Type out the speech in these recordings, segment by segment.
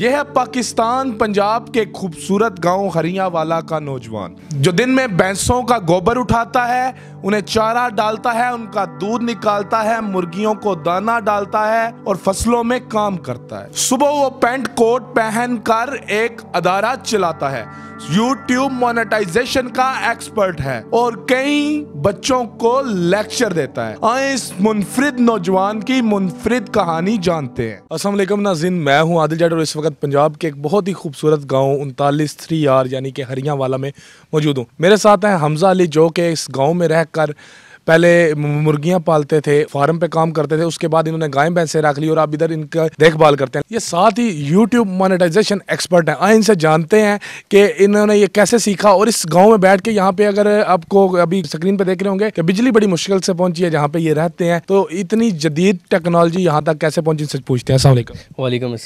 यह है पाकिस्तान पंजाब के खूबसूरत गांव हरियावाला का नौजवान जो दिन में भैंसों का गोबर उठाता है उन्हें चारा डालता है उनका दूध निकालता है मुर्गियों को दाना डालता है और फसलों में काम करता है सुबह वो पेंट कोट पहन कर एक अदारा चलाता है यूट्यूब मोनेटाइजेशन का एक्सपर्ट है और कई बच्चों को लेक्चर देता है आए हाँ, इस मुनफरिद नौजवान की मुनफरद कहानी जानते हैं असल नाजिन मैं हूँ आदिल जाट और इस वक्त पंजाब के एक बहुत ही खूबसूरत गाँव उनतालीस थ्री आर यानी कि हरियावाला में मौजूद हूँ मेरे साथ हैं हमजा अली जो के इस गाँव में रहकर पहले मुर्गियां पालते थे फार्म पे काम करते थे उसके बाद इन्होंने गाय भैंसे रख ली और आप इधर इनका देखभाल करते हैं ये साथ ही यूट्यूब मोनिटाइजेशन एक्सपर्ट है आए इनसे जानते हैं कि इन्होंने ये कैसे सीखा और इस गाँव में बैठ के यहाँ पे अगर आपको अभी स्क्रीन पे देख रहे होंगे कि बिजली बड़ी मुश्किल से पहुंची है जहाँ पे ये रहते हैं तो इतनी जदीद टेक्नोलॉजी यहाँ तक कैसे पहुंची इनसे पूछते हैं वाले वालेकुम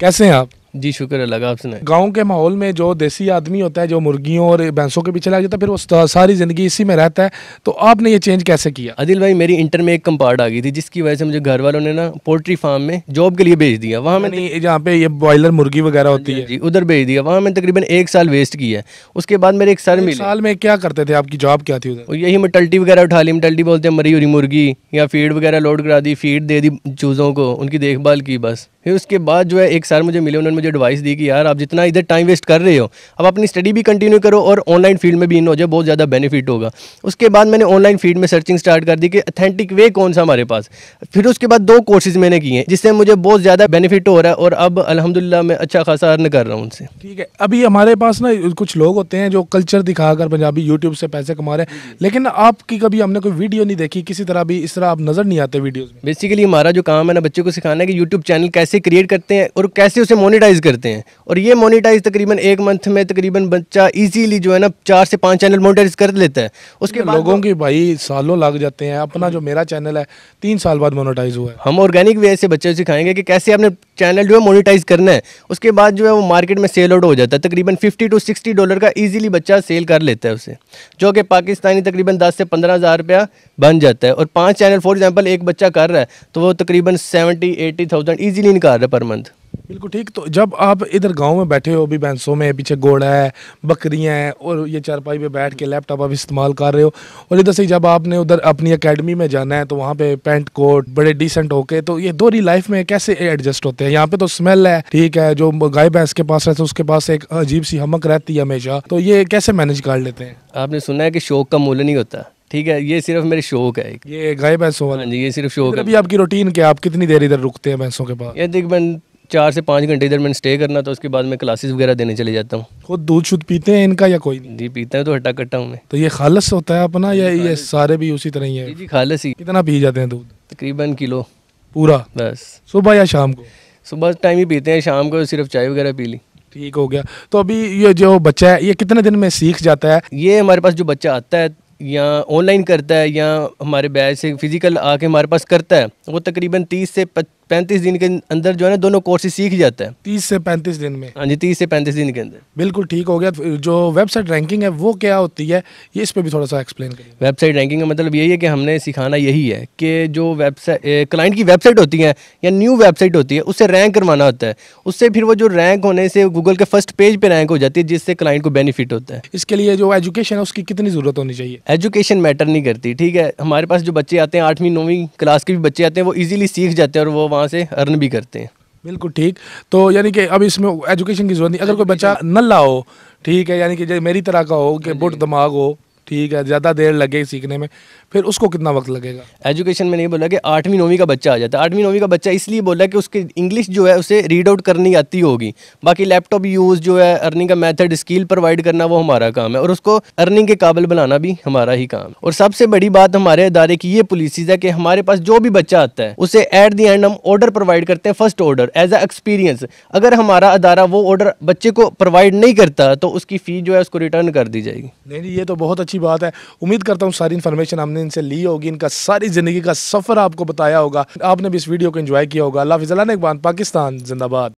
कैसे हैं आप जी शुक्र अल्लाह लगा आपने गांव के माहौल में जो देसी आदमी होता है जो मुर्गियों और भैंसों के पीछे लग जाता है फिर वो सारी ज़िंदगी इसी में रहता है तो आपने ये चेंज कैसे किया अदिल भाई मेरी इंटर में एक कंपार्ट आ गई थी जिसकी वजह से मुझे घर वालों ने ना पोल्ट्री फार्म में जॉब के लिए भेज दिया वहाँ मैंने जहाँ पे ये बॉयलर मुर्गी वगैरह होती हाँ है हाँ जी उधर भेज दिया वहाँ मैंने तकरीबन एक साल वेस्ट किया है उसके बाद मेरे एक सर मिले साल में क्या करते थे आपकी जॉब क्या थी उधर यही मटल्टी वगैरह उठा ली मटल्टी बोलते हैं मरी हुई मुर्गी या फीड वगैरह लोड करा दी फीड दे दी चूज़ों को उनकी देखभाल की बस फिर उसके बाद जो है एक सर मुझे मिले उन्होंने मुझे एडवाइस दी कि यार आप जितना इधर टाइम वेस्ट कर रहे हो अब अपनी स्टडी भी कंटिन्यू करो और ऑनलाइन फील्ड में भी इन हो जाए बहुत ज़्यादा बेनिफिट होगा उसके बाद मैंने ऑनलाइन फील्ड में सर्चिंग स्टार्ट कर दी कि अथेंटिक वे कौन सा हमारे पास फिर उसके बाद दो कोर्सेज मैंने किए जिससे मुझे बहुत ज़्यादा बेनिफिट हो रहा है और अब अलहमदिल्ला मैं अच्छा खासा अर्न कर रहा हूँ उनसे ठीक है अभी हमारे पास ना कुछ लोग होते हैं जो कल्चर दिखाकर पंजाबी यूट्यूब से पैसे कमा रहे हैं लेकिन आपकी कभी हमने कोई वीडियो नहीं देखी किसी तरह भी इस तरह आप नज़र नहीं आते वीडियोज़ बेसिकली हमारा जो काम है ना बच्चों को सिखाना है कि यूट्यूब चैनल कैसे कैसे क्रिएट करते हैं और कैसे उसे मोनिटाइज करते हैं और ये मोनिटाइज तकरीबन एक मंथ में तकरीबन बच्चा इजीली जो है ना चार से पाँच चैनल मोनिटाइज कर लेता है उसके लोगों की भाई सालों लग जाते हैं अपना जो मेरा चैनल है तीन साल बाद मोनिटाइज हुआ है हम ऑर्गेनिक वे से बच्चे सिखाएंगे कि कैसे आपने चैनल जो है मोनिटाइज करना है उसके बाद जो है वो मार्केट में सेल आउट हो जाता है तकरीबन फिफ्टी टू सिक्सटी डॉलर का ईजिली बच्चा सेल कर लेता है उसे जो कि पाकिस्तानी तकरीबन दस से पंद्रह हज़ार रुपया बन जाता है और पाँच चैनल फॉर एग्जाम्पल एक बच्चा कर रहा है तो वो तकरीबन सेवेंटी एटी थाउजेंड ईजिली का आ है पर मंथ बिल्कुल ठीक तो जब आप इधर गांव में बैठे हो अभी भैंसों में पीछे घोड़ा है बकरियां हैं और ये चारपाई पे बैठ के लैपटॉप आप इस्तेमाल कर रहे हो और इधर से जब आपने उधर अपनी एकेडमी में जाना है तो वहाँ पे पैंट कोट बड़े डिसेंट होके तो ये दोहरी लाइफ में कैसे एडजस्ट होते हैं यहाँ पे तो स्मेल है ठीक है जो गाय भैंस के पास रहते उसके पास एक अजीब सी हमक रहती है हमेशा तो ये कैसे मैनेज कर लेते हैं आपने सुना है कि शौक का मूल्य नहीं होता ठीक है ये सिर्फ मेरे शौक है एक ये गाय भैंसों वाला हाँ जी ये सिर्फ शौक है अभी आपकी रूटीन क्या आप कितनी देर इधर रुकते हैं भैंसों के पास ये देख मैं चार से पाँच घंटे इधर मैंने स्टे करना तो उसके बाद मैं क्लासेस वगैरह देने चले जाता हूँ खुद दूध शुद्ध पीते हैं इनका या कोई नहीं जी पीते हैं तो हटा कट्टा हूँ मैं तो ये खालस होता है अपना या ये सारे भी उसी तरह ही है जी खालस ही कितना पी जाते हैं दूध तकरीबन किलो पूरा बस सुबह या शाम को सुबह टाइम ही पीते हैं शाम को सिर्फ चाय वगैरह पी ली ठीक हो गया तो अभी ये जो बच्चा है ये कितने दिन में सीख जाता है ये हमारे पास जो बच्चा आता है या ऑनलाइन करता है या हमारे बैच से फिज़िकल आके हमारे पास करता है वो तकरीबन 30 से पैंतीस दिन के अंदर जो है ना दोनों कोर्सेज सीख जाता है तीस से पैंतीस दिन में हाँ जी तीस से पैंतीस दिन के अंदर बिल्कुल ठीक हो गया जो वेबसाइट रैंकिंग है वो क्या होती है ये इस पर भी थोड़ा सा एक्सप्लेन करें वेबसाइट रैंकिंग का मतलब यही है कि हमने सिखाना यही है कि जो वेबसाइट क्लाइंट की वेबसाइट होती है या न्यू वेबसाइट होती है उससे रैंक करवाना होता है उससे फिर वो जो रैंक होने से गूगल के फर्स्ट पेज पर रैंक हो जाती है जिससे क्लाइंट को बेनिफिट होता है इसके लिए जो एजुकेशन है उसकी कितनी ज़रूरत होनी चाहिए एजुकेशन मैटर नहीं करती ठीक है हमारे पास जो बच्चे आते हैं आठवीं नौवीं क्लास के भी बच्चे आते हैं वो ईजिली सीख जाते हैं और वो वहाँ से अर्न भी करते हैं बिल्कुल ठीक तो यानी कि अब इसमें एजुकेशन की जरूरत नहीं अगर कोई बच्चा नल्ला हो ठीक है यानी कि मेरी तरह का हो कि हाँ बुट दिमाग हो ठीक है ज़्यादा देर लगे सीखने में फिर उसको कितना वक्त लगेगा एजुकेशन में नहीं बोला कि आठवीं नौवीं का बच्चा आ जाता है आठवीं नौवीं का बच्चा इसलिए बोला कि उसकी इंग्लिश जो है उसे रीड आउट करनी आती होगी बाकी लैपटॉप यूज़ जो है अर्निंग का मेथड स्किल प्रोवाइड करना वो हमारा काम है और उसको अर्निंग के काबिल बनाना भी हमारा ही काम है और सबसे बड़ी बात हमारे अदारे की ये पॉलिसीज़ है कि हमारे पास जो भी बच्चा आता है उसे एट दी एंड हम ऑर्डर प्रोवाइड करते हैं first order as a experience अगर हमारा अदारा वो ऑर्डर बच्चे को प्रोवाइड नहीं करता तो उसकी फ़ी जो है उसको रिटर्न कर दी जाएगी नहीं ये तो बहुत अच्छी अच्छी बात है उम्मीद करता हूँ सारी इन्फॉर्मेशन हमने इनसे ली होगी इनका सारी ज़िंदगी का सफ़र आपको बताया होगा आपने भी इस वीडियो को इन्जॉय किया होगा अल्लाह फिजला ने पाकिस्तान जिंदाबाद